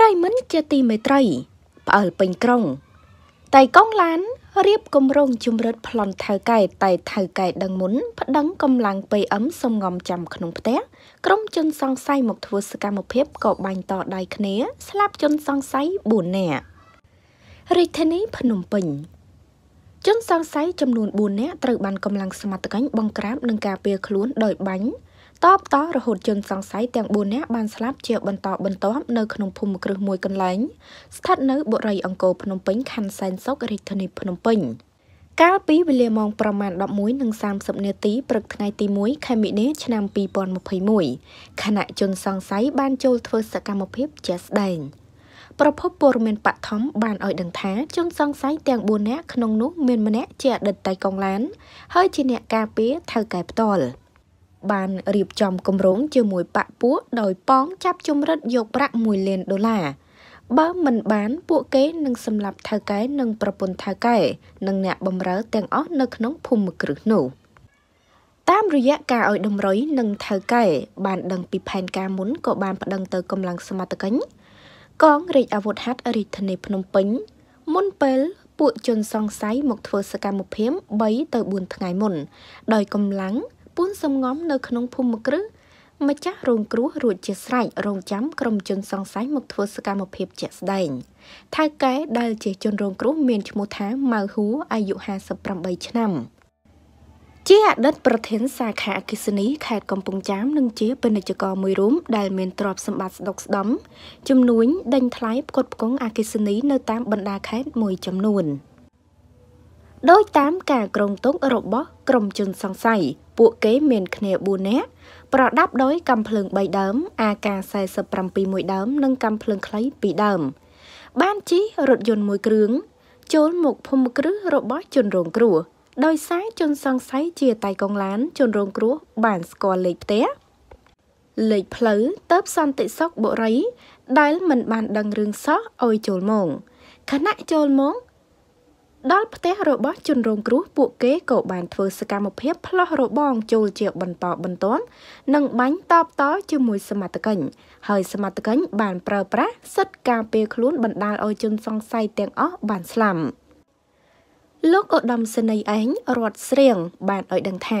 ប្រៃមិនជាទីមេត្រីផ្អើលពេញក្រុងតៃកងឡានរៀបគម្រោងជំរិតប្លន់ថៅកែតៃថៅកែដឹងមុនប្តឹងកម្លាំង PM សំងំចាំក្នុងផ្ទះក្រុមជនសង្ស័យមកធ្វើសកម្មភាពក៏បាញ់តដៃគ្នាស្លាប់ជនសង្ស័យ4នាក់រាជធានីភ្នំពេញ ជនសង្ស័យចំនួន4នាក់ត្រូវបានកម្លាំងសមត្ថកិច្ចបង្ក្រាបនិងការពារខ្លួនដោយបាញ់តបតរហូតជនសង្ស័យទាំង4នាក់បានស្លាប់ជាបន្តបន្ទាប់នៅក្នុងភូមិគ្រឹះមួយកន្លែងស្ថិតនៅបុរីអង្គរភ្នំពេញខណ្ឌសែនសុខរាជធានីភ្នំពេញកាលពីវេលាម៉ោងប្រមាណ11:30នាទីព្រឹកថ្ងៃទី1ខែមិនិលឆ្នាំ2021ខណៈជន សង្ស័យបានចូលធ្វើសកម្មភាពជាស្ដែងប្រពន្ធព័រមានបឋមបានឲ្យដឹងថាជនសង្ស័យទាំង4នាក់ក្នុងនោះមានម្នាក់ជាអតីតតៃកងឡាន ហើយជាអ្នកការពារថៅកែផ្ទាល់។បានរៀបចំគម្រោងជាមួយបកពួកដោយប៉ងចាប់ជំរិតយកប្រាក់1លានដុល្លារបើ មិនបានពួកគេនឹងសម្លាប់ថៅកែនិង ប្រពន្ធថៅកែនិងអ្នកបម្រើទាំងអស់នៅក្នុងភូមិគ្រឹះនោះតាមរយៈការឲ្យដំរុយនិងថៅកែ បានដឹងពីផែនការមុនក៏បានប្តឹងទៅកម្លាំងសមត្ថកិញ្ញកងរាជអាវុធហត្ថរាជធានីភ្នំពេញ មុនពេលពួកជនសង្ស័យមកធ្វើសកម្មភាព3ទៅ4ថ្ងៃមុនដោយកម្លាំងពួនសំងំនៅក្នុងភូមិគ្រឹះម្ចាស់រោងគ្រោះរួចជាស្រេចរងចាំក្រុមជន សង្ស័យមកធ្វើសកម្មភាពជាក់ស្ដែងថៅកែដែលជាជនរងគ្រោះមានឈ្មោះថាម៉ៅហ៊ូអាយុ58ឆ្នាំជាអតីតប្រធានសាខាអគិសនីខេត្តកំពង់ចាមនិងជាពាណិជ្ជករមួយរូបដែលមានទ្រព្យសម្បត្តិស្ដុកស្ដម្ភចំនួនដេញថ្លៃផ្គត់ផ្គង់អគិសនីនៅតាមបណ្ដាខេត្តមួយចំនួនដោយតាមការក្រុងទុករបស់ក្រុមជនសង្ស័យពួកគេមានគ្នា4នាក់ ប្រដាប់ដោយកាំភ្លើង3ដើម AK47 មួយដើមនិងកាំភ្លើងខ្លី2ដើមបានជិះរថយន្តមួយគ្រឿងចូលមកភូមិគ្រឹះរបស់ជនរងគ្រោះដោយសារជនសង្ស័យជាតៃកុងឡាន ជនរងគ្រោះ បានស្គាល់លេខផ្ទះលេខផ្លូវទៅសន្តិសុខបុរី ដែលមិនបានដឹងរឿងសោះអុយចូលមកខណៈចូលមកដល់ផ្ទះរបស់ ជនរងគ្រោះពួកគេក៏បាន ធ្វើសកម្មភាពផ្លោះរបងចូលជាបន្តបន្ទាប់និងបាញ់តបតជាមួយសមត្ថកិច្ចហើយសមត្ថកិច្ចបានប្រើប្រាស់សិទ្ធិការពារខ្លួនបណ្ដាលឲ្យជនសង្ស័យទាំងអស់បានស្លាប់លោកឧត្តមសេនីយ៍ឯងរត់ស្រៀងបានឲ្យដឹងថា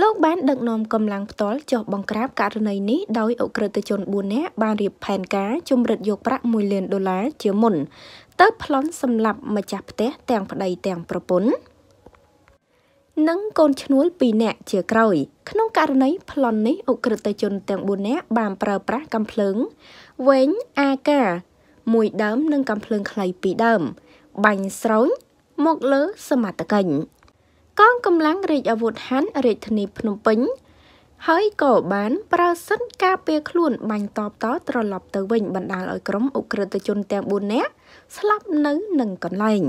លោកបាន ដឹកនាំកម្លាំងផ្ទាល់ចុះបង្ក្រាបករណីនេះដោយអ ுக ្រិតជន4នាក់បានរៀបផែនការជំរិតយកប្រាក់1លានដុល្លារជាមុនទៅប្លន់សម្លាប់ម្ចាស់ផ្ទះទាំងប្តីទាំងប្រពន្ធនិងកូនឈ្នួល2នាក់ជាក្រោយ ក្នុងករណីប្លន់នេះអ ுக ្រិតជន ទាំង4នាក់បាន ប្រើប្រាស់កាំភ្លើងវែងអាកាមួយដើមនិងកាំភ្លើងខ្លីពីរដើមបាញ់ស្រោញមកលើសមត្ថកិញ្ចកងកម្លាំងរាជអាវុធហានរាជធានីភ្នំពេញ ហើយក៏បាន ប្រើសិនការពារខ្លួនបាញ់តបតត្រឡប់ទៅវិញបណ្ដាលឲ្យក្រុមអ ுக ្រិតជនទាំង4នាក់ស្លាប់នៅនឹងកន្លែង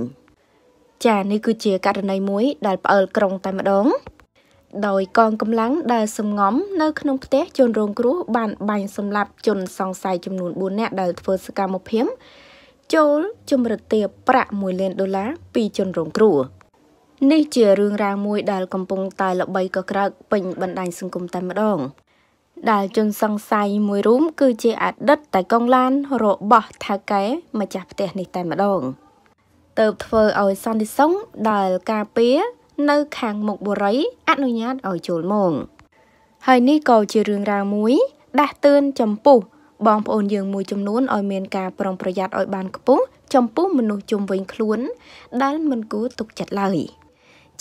ចានេះគឺជាករណីមួយដែលផ្អើលក្រុងតែម្ដង ដោយកងកម្លាំងដែលសម្ងំនៅ ក្នុងផ្ទះជនរងគ្រោះបានបាញ់សម្លាប់ជនសង្ស័យចំនួន4នាក់ដែលធ្វើសកម្មភាពចូលជំរិតទាបប្រាក់1លានដុល្លារពីជនរងគ្រោះនេះជារឿងរ៉ាវមួយ ដែល កំពុងតែល្បីកក្រើកពេញបណ្ដាញសង្គមតែម្ដងដែលជនសង្ស័យមួយរូបគឺជាអតីតតែកងឡានរបស់ ថាកែម្ចាស់ផ្ទះនេះតែម្ដងទៅធ្វើឲ្យសន្តិសុខដែលការពារនៅខាងមុខបុរីអនុញ្ញាតឲ្យចូលមកហើយនេះក៏ជារឿងរ៉ាវមួយដាស់តឿនចំពោះបងប្អូនយើងមួយចំនួនឲ្យមានការប្រុងប្រយ័ត្នឲ្យបានខ្ពស់ចំពោះមនុស្សជុំវិញខ្លួនដែលមិនគួរទុកចិត្តឡើយ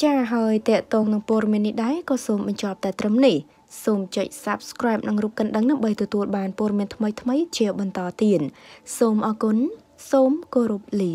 ចា៎ហើយតកតងនឹងព័ត៌មាននេះដែរក៏សូមបញ្ចប់តែត្រឹមនេះសូមចុច Subscribe និងរូបកណ្ដឹងដើម្បីទទួលបានព័ត៌មានថ្មីៗជាបន្តទៀតសូមអរគុណសូមគោរពលា